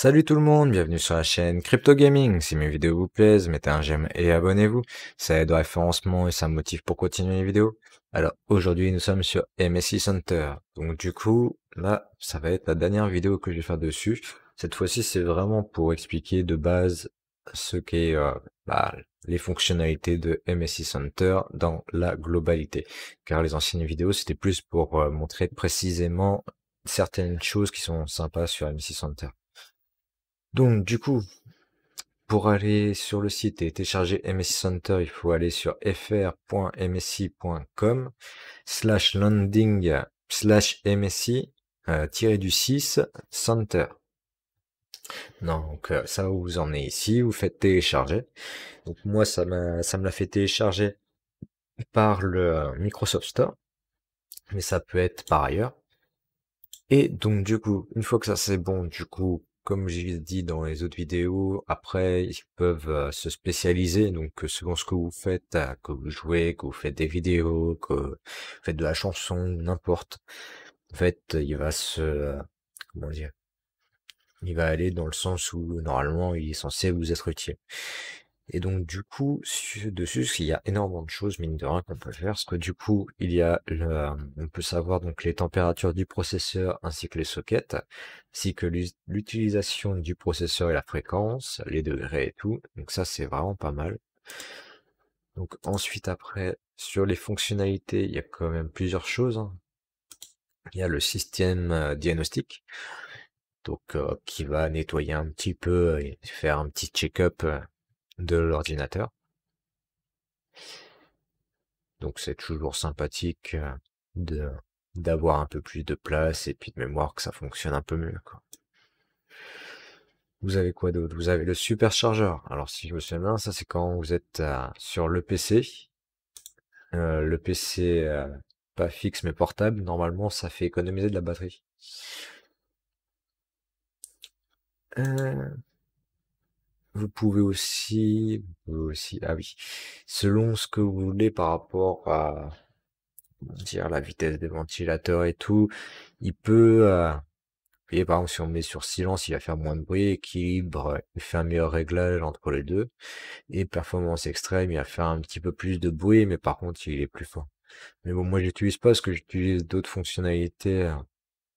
Salut tout le monde, bienvenue sur la chaîne Crypto Gaming. Si mes vidéos vous plaisent, mettez un j'aime et abonnez-vous. Ça aide au référencement et ça me motive pour continuer les vidéos. Alors aujourd'hui, nous sommes sur MSI Center. Donc du coup, là, ça va être la dernière vidéo que je vais faire dessus. Cette fois-ci, c'est vraiment pour expliquer de base ce qu'est euh, bah, les fonctionnalités de MSI Center dans la globalité. Car les anciennes vidéos, c'était plus pour euh, montrer précisément certaines choses qui sont sympas sur MSI Center. Donc, du coup, pour aller sur le site et télécharger MSI Center, il faut aller sur fr.msi.com slash landing slash MSI euh, du 6 Center. Donc, euh, ça vous, en est ici, vous faites télécharger. Donc, moi, ça, ça me l'a fait télécharger par le euh, Microsoft Store, mais ça peut être par ailleurs. Et donc, du coup, une fois que ça c'est bon, du coup, comme j'ai dit dans les autres vidéos, après, ils peuvent euh, se spécialiser. Donc, euh, selon ce que vous faites, euh, que vous jouez, que vous faites des vidéos, que vous faites de la chanson, n'importe. En fait, il va se... Comment dire Il va aller dans le sens où, normalement, il est censé vous être utile. Et donc, du coup, dessus, il y a énormément de choses, mine de rien, qu'on peut faire. Parce que du coup, il y a le, euh, on peut savoir donc les températures du processeur ainsi que les sockets, ainsi que l'utilisation du processeur et la fréquence, les degrés et tout. Donc ça, c'est vraiment pas mal. Donc ensuite, après, sur les fonctionnalités, il y a quand même plusieurs choses. Hein. Il y a le système euh, diagnostic donc euh, qui va nettoyer un petit peu et faire un petit check-up de l'ordinateur. Donc c'est toujours sympathique euh, de d'avoir un peu plus de place et puis de mémoire que ça fonctionne un peu mieux. Quoi. Vous avez quoi d'autre Vous avez le superchargeur. Alors si je me souviens bien, ça c'est quand vous êtes euh, sur le PC. Euh, le PC pas fixe mais portable, normalement ça fait économiser de la batterie. Vous pouvez aussi, aussi, ah oui, selon ce que vous voulez par rapport à dire la vitesse des ventilateurs et tout, il peut, euh, voyez, par exemple, si on met sur silence, il va faire moins de bruit, équilibre, il fait un meilleur réglage entre les deux, et performance extrême, il va faire un petit peu plus de bruit, mais par contre, il est plus fort. Mais bon, moi, j'utilise pas parce que j'utilise d'autres fonctionnalités euh,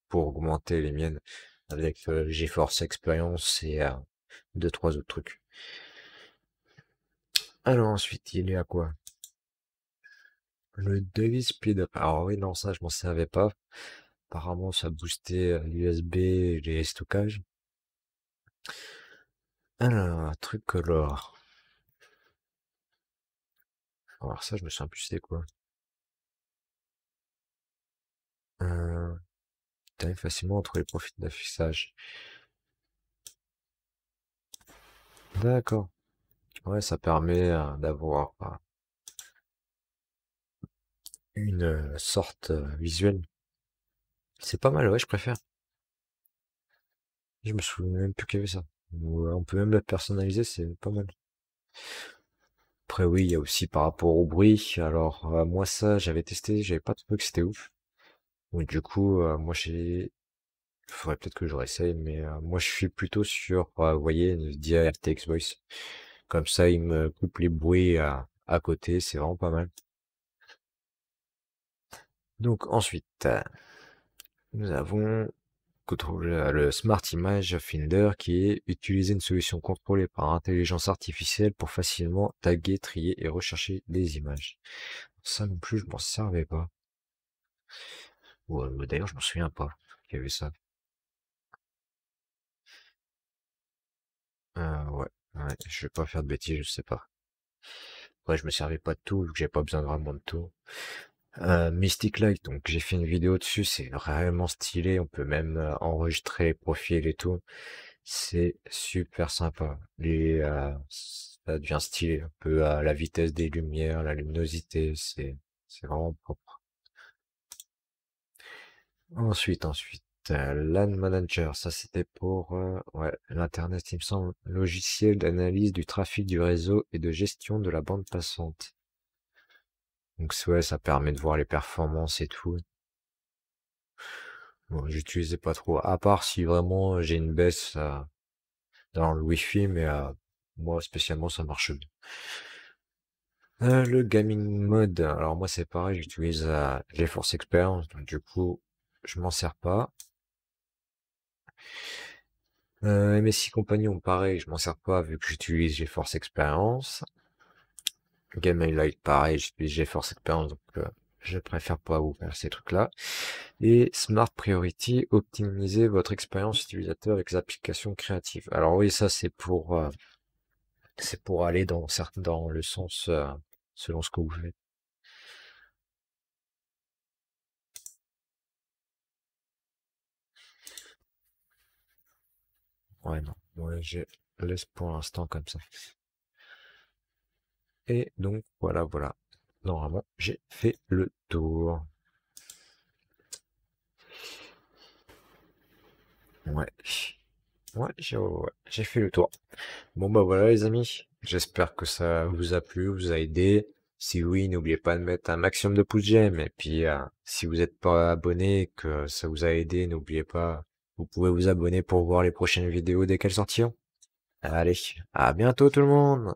pour augmenter les miennes avec euh, GeForce Experience et euh, de trois autres trucs. Alors ensuite, il y a quoi Le devis speed. Alors ah oui, non, ça, je m'en servais pas. Apparemment, ça boostait euh, l'USB et les stockages. Alors, truc color. Alors ça, je me suis plus quoi. Euh, facilement entre les profits d'affichage. D'accord. Ouais, ça permet hein, d'avoir bah une sorte visuelle. C'est pas mal, ouais, je préfère. Je me souviens même plus qu'il y avait ça. On peut même la personnaliser, c'est pas mal. Après, oui, il y a aussi par rapport au bruit. Alors, moi, ça, j'avais testé, j'avais pas trouvé que c'était ouf. Donc, du coup, moi, j'ai faudrait peut-être que je réessaye, mais euh, moi je suis plutôt sur, euh, vous voyez, le Voice. Comme ça, il me coupe les bruits à, à côté, c'est vraiment pas mal. Donc ensuite, nous avons euh, le Smart Image Finder qui est utilisé une solution contrôlée par intelligence artificielle pour facilement taguer, trier et rechercher des images. Ça non plus, je m'en servais pas. Ou, d'ailleurs, je m'en souviens pas qu'il y avait ça. je je vais pas faire de bêtises, je sais pas. Ouais, je me servais pas de tout, j'ai pas besoin vraiment de tout. Euh, Mystic Light, donc j'ai fait une vidéo dessus, c'est vraiment stylé, on peut même euh, enregistrer, profil et tout. C'est super sympa. Euh, ça devient stylé, un peu à la vitesse des lumières, la luminosité, c'est vraiment propre. Ensuite, ensuite, LAN Manager, ça c'était pour euh, l'Internet, il me semble, logiciel d'analyse du trafic du réseau et de gestion de la bande passante. Donc ça permet de voir les performances et tout. Bon, j'utilisais pas trop, à part si vraiment euh, j'ai une baisse euh, dans le Wi-Fi, mais moi spécialement ça marche bien. le gaming mode, alors moi c'est pareil, j'utilise les forces Experience, donc du coup je m'en sers pas. Euh, MSI Compagnon, pareil, je m'en sers pas vu que j'utilise GeForce Experience. Game Light pareil, j'utilise GeForce Experience, donc euh, je préfère pas faire ces trucs-là. Et Smart Priority, optimiser votre expérience utilisateur avec les applications créatives. Alors oui, ça c'est pour euh, c'est pour aller dans certains dans le sens euh, selon ce que vous faites Ouais, non. je laisse pour l'instant comme ça. Et donc, voilà, voilà. Normalement, j'ai fait le tour. Ouais. Ouais, j'ai fait le tour. Bon, bah voilà, les amis. J'espère que ça vous a plu, vous a aidé. Si oui, n'oubliez pas de mettre un maximum de pouces j'aime. Et puis, euh, si vous n'êtes pas abonné, que ça vous a aidé, n'oubliez pas vous pouvez vous abonner pour voir les prochaines vidéos dès qu'elles sortiront. Allez, à bientôt tout le monde